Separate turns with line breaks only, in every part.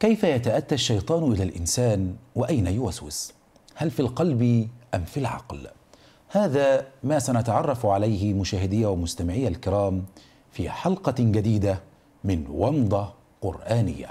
كيف يتأتى الشيطان إلى الإنسان وأين يوسوس؟ هل في القلب أم في العقل؟ هذا ما سنتعرف عليه مشاهدي ومستمعي الكرام في حلقة جديدة من ومضة قرآنية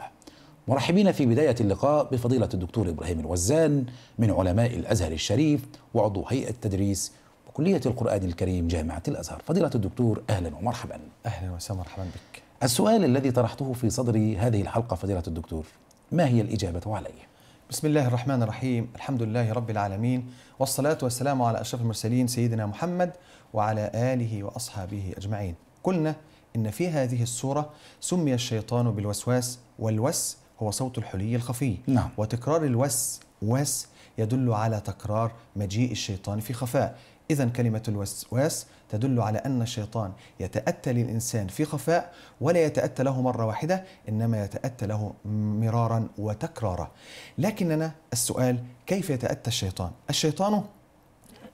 مرحبين في بداية اللقاء بفضيلة الدكتور إبراهيم الوزان من علماء الأزهر الشريف وعضو هيئة تدريس بكلية القرآن الكريم جامعة الأزهر فضيلة الدكتور أهلا ومرحبا أهلا وسهلا مرحبا بك السؤال الذي طرحته في صدر هذه الحلقة فضيلة الدكتور ما هي الإجابة عليه؟ بسم الله الرحمن الرحيم الحمد لله رب
العالمين والصلاة والسلام على أشرف المرسلين سيدنا محمد وعلى آله وأصحابه أجمعين قلنا إن في هذه السورة سمي الشيطان بالوسواس والوس هو صوت الحلي الخفي نعم. وتكرار الوس وس يدل على تكرار مجيء الشيطان في خفاء إذا كلمة الوسواس تدل على أن الشيطان يتأتى للإنسان في خفاء ولا يتأتى له مرة واحدة إنما يتأتى له مرارا وتكرارا لكننا السؤال كيف يتأتى الشيطان؟ الشيطان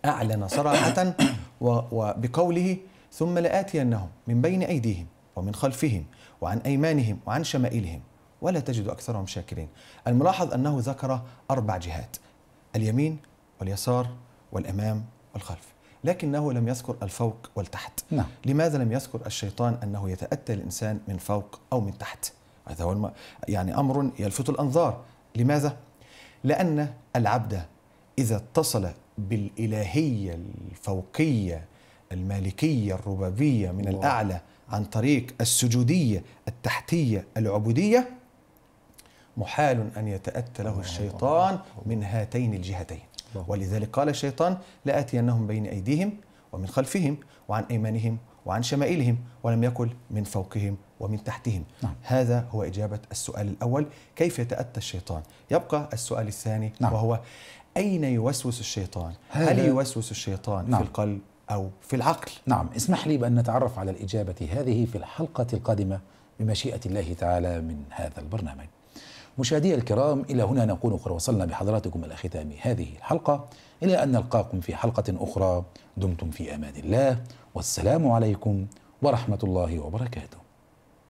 أعلن صراحة وبقوله ثم لآتينهم من بين أيديهم ومن خلفهم وعن أيمانهم وعن شمائلهم ولا تجد أكثرهم شاكرين الملاحظ أنه ذكر أربع جهات اليمين واليسار والأمام والخلف لكنه لم يذكر الفوق والتحت نعم. لماذا لم يذكر الشيطان أنه يتأتى الإنسان من فوق أو من تحت هذا هو الم... يعني أمر يلفت الأنظار لماذا؟ لأن العبد إذا اتصل بالإلهية الفوقية المالكية الربابية من الله. الأعلى عن طريق السجودية التحتية العبودية محال أن يتأتى له الشيطان من هاتين الجهتين ولذلك قال الشيطان لآتينهم بين أيديهم ومن خلفهم وعن أيمانهم وعن شمائلهم ولم يقل من فوقهم ومن تحتهم نعم. هذا هو إجابة السؤال الأول كيف يتأتى الشيطان يبقى السؤال الثاني نعم. وهو أين يوسوس
الشيطان هل يوسوس الشيطان نعم. في القلب أو في العقل نعم اسمح لي بأن نتعرف على الإجابة هذه في الحلقة القادمة بمشيئة الله تعالى من هذا البرنامج مشاهدي الكرام إلى هنا نكون قد وصلنا بحضراتكم إلى ختام هذه الحلقة إلى أن نلقاكم في حلقة أخرى دمتم في أمان الله والسلام عليكم ورحمة الله وبركاته